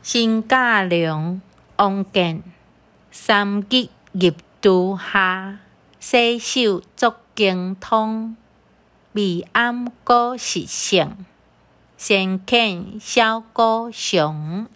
新嫁娘王建，三日入厨下，洗手做精通，未暗姑食性，先遣小姑尝。